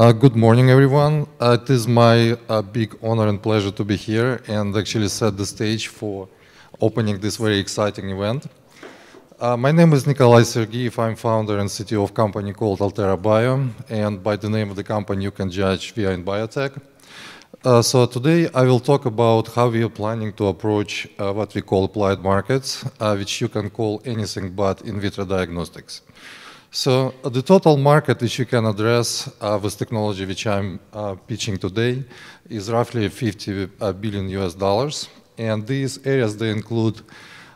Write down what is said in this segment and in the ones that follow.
Uh, good morning, everyone. Uh, it is my uh, big honor and pleasure to be here and actually set the stage for opening this very exciting event. Uh, my name is Nikolai Sergeyev. I'm founder and CTO of a company called Altera Bio, and by the name of the company, you can judge we are in biotech. Uh, so today I will talk about how we are planning to approach uh, what we call applied markets, which you can call anything but in vitro diagnostics. So uh, the total market which you can address uh, with technology which I'm uh, pitching today is roughly 50 uh, billion US dollars. And these areas, they include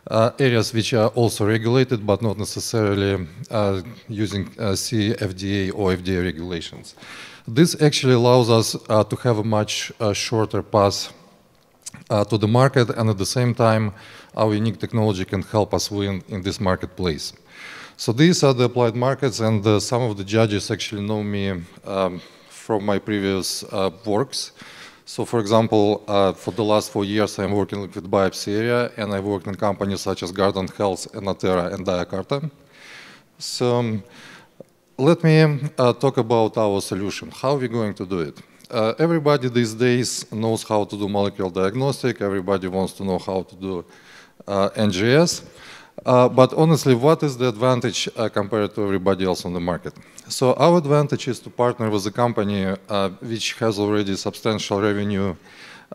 uh, areas which are also regulated but not necessarily uh, using CFDA or FDA regulations. This actually allows us to have a much shorter path to the market and at the same time our unique technology can help us win in this marketplace. So these are the applied markets, and uh, some of the judges actually know me um, from my previous uh, works. So for example, uh, for the last four years, I'm working with biopsy area, and I worked in companies such as Garden Health, Enatera, and Diacarta. So um, let me uh, talk about our solution. How are we going to do it? Uh, everybody these days knows how to do molecular diagnostic. Everybody wants to know how to do uh, NGS. Uh, but honestly, what is the advantage uh, compared to everybody else on the market? So our advantage is to partner with a company uh, which has already substantial revenue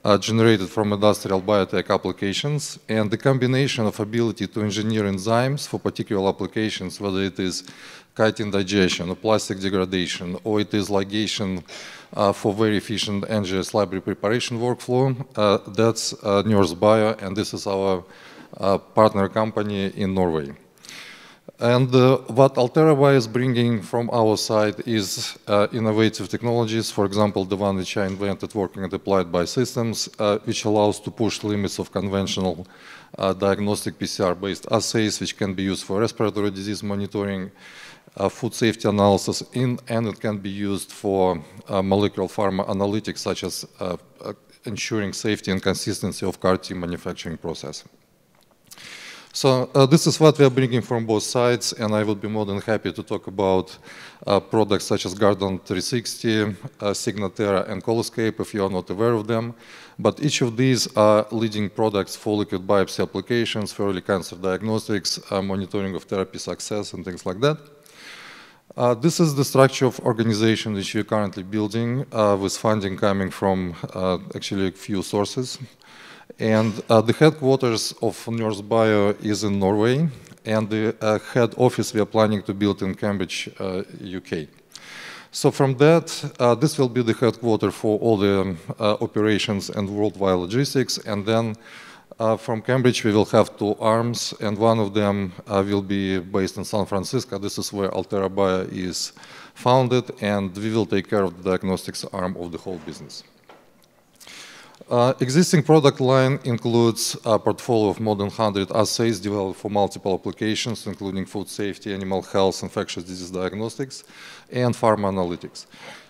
uh, generated from industrial biotech applications, and the combination of ability to engineer enzymes for particular applications, whether it is chitin digestion or plastic degradation, or it is ligation uh, for very efficient NGS library preparation workflow, that's uh, NERSBio, and this is our partner company in Norway. And uh, what Alteraway is bringing from our side is uh, innovative technologies, for example, the one which I invented working at Applied Biosystems, Systems, uh, which allows to push limits of conventional uh, diagnostic PCR-based assays, which can be used for respiratory disease monitoring, uh, food safety analysis, in, and it can be used for uh, molecular pharma analytics, such as ensuring safety and consistency of CAR-T manufacturing process. So uh, this is what we are bringing from both sides, and I would be more than happy to talk about uh, products such as Garden 360, uh, Signaterra, and Coloscape if you are not aware of them. But each of these are leading products for liquid biopsy applications, for early cancer diagnostics, uh, monitoring of therapy success, and things like that. Uh, this is the structure of organization which we're currently building uh, with funding coming from uh, actually a few sources. And uh, the headquarters of Nurse Bio is in Norway, and the uh, head office we are planning to build in Cambridge, uh, UK. So from that, uh, this will be the headquarters for all the uh, operations and worldwide logistics, and then uh, from Cambridge we will have two arms, and one of them will be based in San Francisco. This is where Altera Bio is founded, and we will take care of the diagnostics arm of the whole business. Uh, existing product line includes a portfolio of more than 100 assays developed for multiple applications, including food safety, animal health, infectious disease diagnostics, and pharma analytics.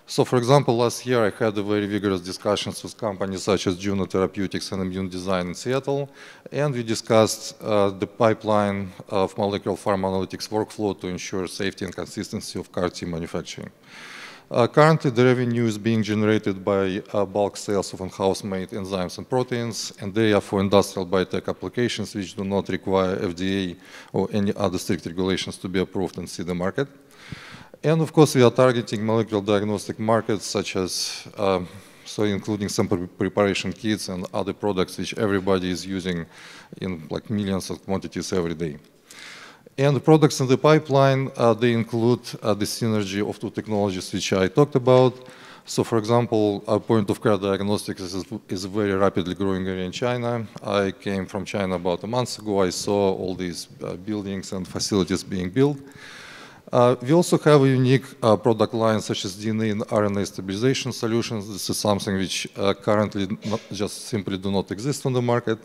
So, for example, last year I had very vigorous discussions with companies such as Juno Therapeutics and Immune Design in Seattle, and we discussed uh, the pipeline of molecular pharma analytics workflow to ensure safety and consistency of CAR T manufacturing. Uh, currently, the revenue is being generated by uh, bulk sales of in-house made enzymes and proteins, and they are for industrial biotech applications which do not require FDA or any other strict regulations to be approved and see the market. And of course, we are targeting molecular diagnostic markets such as, um, so including some preparation kits and other products which everybody is using in like millions of quantities every day. And the products in the pipeline, uh, they include uh, the synergy of two technologies which I talked about. So for example, a point of care diagnostics is, is very rapidly growing area in China. I came from China about a month ago. I saw all these uh, buildings and facilities being built we also have a unique product line such as DNA and RNA stabilization solutions. This is something which uh, currently just simply do not exist on the market.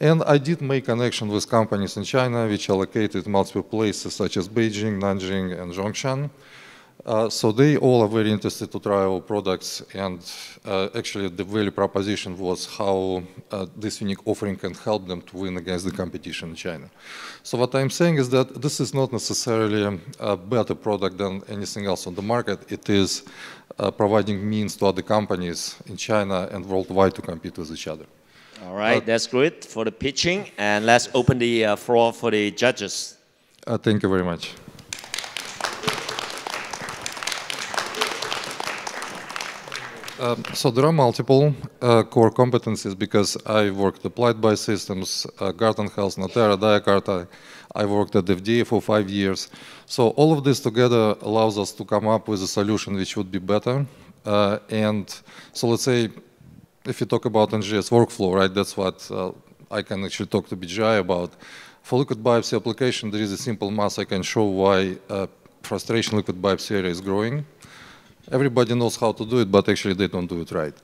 And I did make connection with companies in China which are located multiple places such as Beijing, Nanjing, and Zhongshan. Uh, so they all are very interested to try our products and uh, actually the value proposition was how uh, this unique offering can help them to win against the competition in China. So what I'm saying is that this is not necessarily a better product than anything else on the market. It is uh, providing means to other companies in China and worldwide to compete with each other. All right, uh, that's great for the pitching and let's open the uh, floor for the judges. thank you very much. Um, so there are multiple uh, core competencies because I worked applied biosystems, uh, Health, Natera, Diacarta. I worked at FDA for five years. So all of this together allows us to come up with a solution which would be better. Uh, and so let's say, if you talk about NGS workflow, right, that's what uh, I can actually talk to BGI about. For liquid biopsy application, there is a simple math I can show why uh, frustration liquid biopsy area is growing. Everybody knows how to do it, but actually they don't do it right.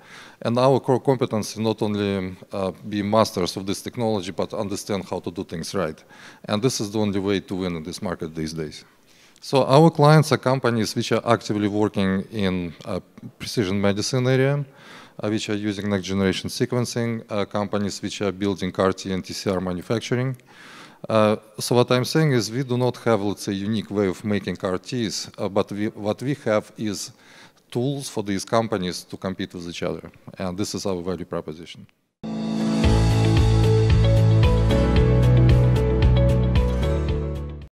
And our core competence is not only uh, be masters of this technology, but understand how to do things right. And this is the only way to win in this market these days. So our clients are companies which are actively working in precision medicine area, uh, which are using next generation sequencing, uh, companies which are building CAR-T and TCR manufacturing, uh, so what I'm saying is we do not have, let's say, unique way of making RTs, uh, but we, what we have is tools for these companies to compete with each other. And this is our value proposition.